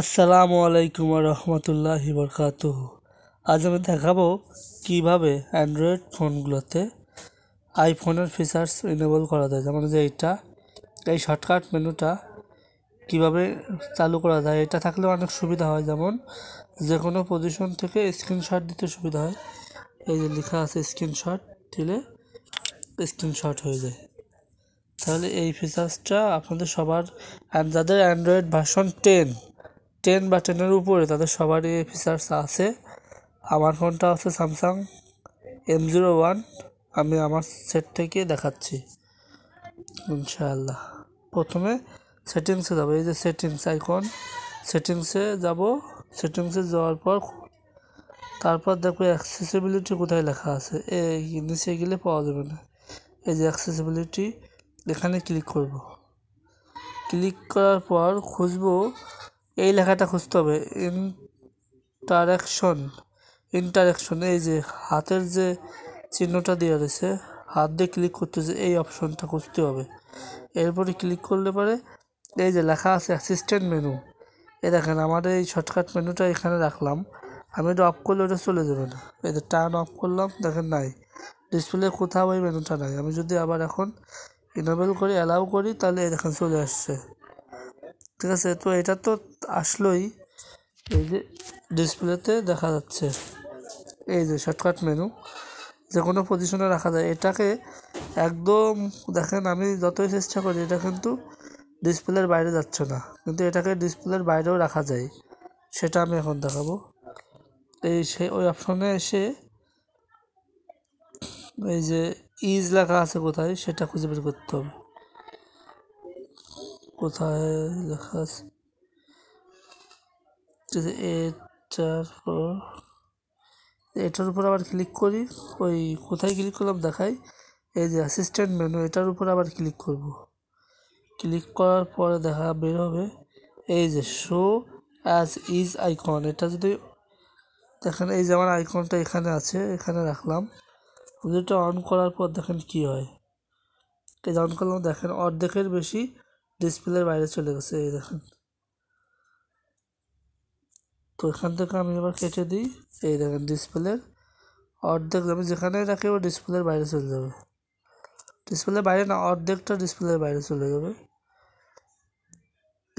আসসালামু আলাইকুম রহমতুল্লাহি বরকাত আজ আমি দেখাবো কিভাবে অ্যান্ড্রয়েড ফোনগুলোতে আইফোনের ফিচার্স ইনেবল করা যায় যেমন যে এইটা এই শর্টকাট মেনুটা কিভাবে চালু করা যায় এটা থাকলে অনেক সুবিধা হয় যেমন যে কোনো পজিশন থেকে স্ক্রিনশট দিতে সুবিধা হয় এই যে লেখা আছে স্ক্রিনশট দিলে স্ক্রিনশট হয়ে যায় তাহলে এই ফিচার্সটা আপনাদের সবার যাদের অ্যান্ড্রয়েড ভার্সন টেন টেন বা উপরে তাদের সবারই ফিচার্স আছে আমার ফোনটা আছে স্যামসাং এম জিরো ওয়ান আমি আমার সেট থেকে দেখাচ্ছি ইনশাআল্লাহ প্রথমে সেটিংসে যাবো এই যে সেটিংস আইকন সেটিংসে যাব সেটিংসে যাওয়ার পর তারপর দেখো অ্যাক্সেসিবিলিটি কোথায় লেখা আছে এই নিচে গেলে পাওয়া যাবে না এই যে অ্যাক্সেসিবিলিটি এখানে ক্লিক করব ক্লিক করার পর খুঁজবো এই লেখাটা খুঁজতে হবে ইন্টারাকশন ইন্টারেকশন এই যে হাতের যে চিহ্নটা দেওয়া রয়েছে হাত দিয়ে ক্লিক করতে যে এই অপশনটা খুঁজতে হবে এরপরে ক্লিক করলে পরে এই যে লেখা আছে অ্যাসিস্ট্যান্ট মেনু এ দেখেন আমার এই শর্টকাট মেনুটা এখানে রাখলাম আমি এটা অফ করলে ওটা চলে যাবে না এই যে টার্ন অফ করলাম দেখেন নাই ডিসপ্লে কোথাও ওই মেনুটা নাই আমি যদি আবার এখন ইনেবল করি অ্যালাউ করি তাহলে এ দেখেন চলে আসছে ঠিক আছে তো এটা তো আসলেই এই যে ডিসপ্লেতে দেখা যাচ্ছে এই যে শর্টকাট মেনু যে কোনো পজিশনে রাখা যায় এটাকে একদম দেখেন আমি যতই চেষ্টা করি এটা কিন্তু ডিসপ্লের বাইরে যাচ্ছে না কিন্তু এটাকে ডিসপ্লের বাইরেও রাখা যায় সেটা আমি এখন দেখাবো এই সে ওই অপশনে এসে এই যে ইজ লেখা আছে কোথায় সেটা খুঁজে বের করতে হবে কোথায় লেখা আছে এটার পর এটার উপর আবার ক্লিক করি ওই কোথায় ক্লিক করলাম দেখাই এই যে অ্যাসিস্ট্যান্ট মেনু এটার উপর আবার ক্লিক করব ক্লিক করার পরে দেখা বের হবে এই যে শো অ্যাজ ইজ আইকন এটা যদি দেখেন এই যে আমার আইকনটা এখানে আছে এখানে রাখলাম যেটা অন করার পর দেখেন কি হয় এটা অন করলাম দেখেন অর্ধেকের বেশি ডিসপ্লের বাইরে চলে গেছে এই দেখেন তো এখান থেকে আমি আবার কেটে দিই এই দেখেন ডিসপ্লের অর্ধেক আমি যেখানে রাখি ও ডিসপ্লের বাইরে চলে যাবে ডিসপ্লের বাইরে না অর্ধেকটা ডিসপ্লের বাইরে চলে যাবে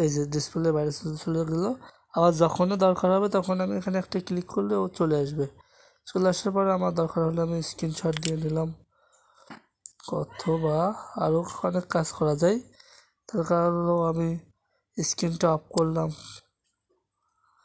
এই যে ডিসপ্লের বাইরে চলে গেলো আবার যখনও দরকার হবে তখন আমি এখানে একটা ক্লিক করলে ও চলে আসবে চলে আসার পরে আমার দরকার হলে আমি স্ক্রিনশট দিয়ে নিলাম অথবা আরও অনেক কাজ করা যায় তার কারণ আমি স্ক্রিনটা অফ করলাম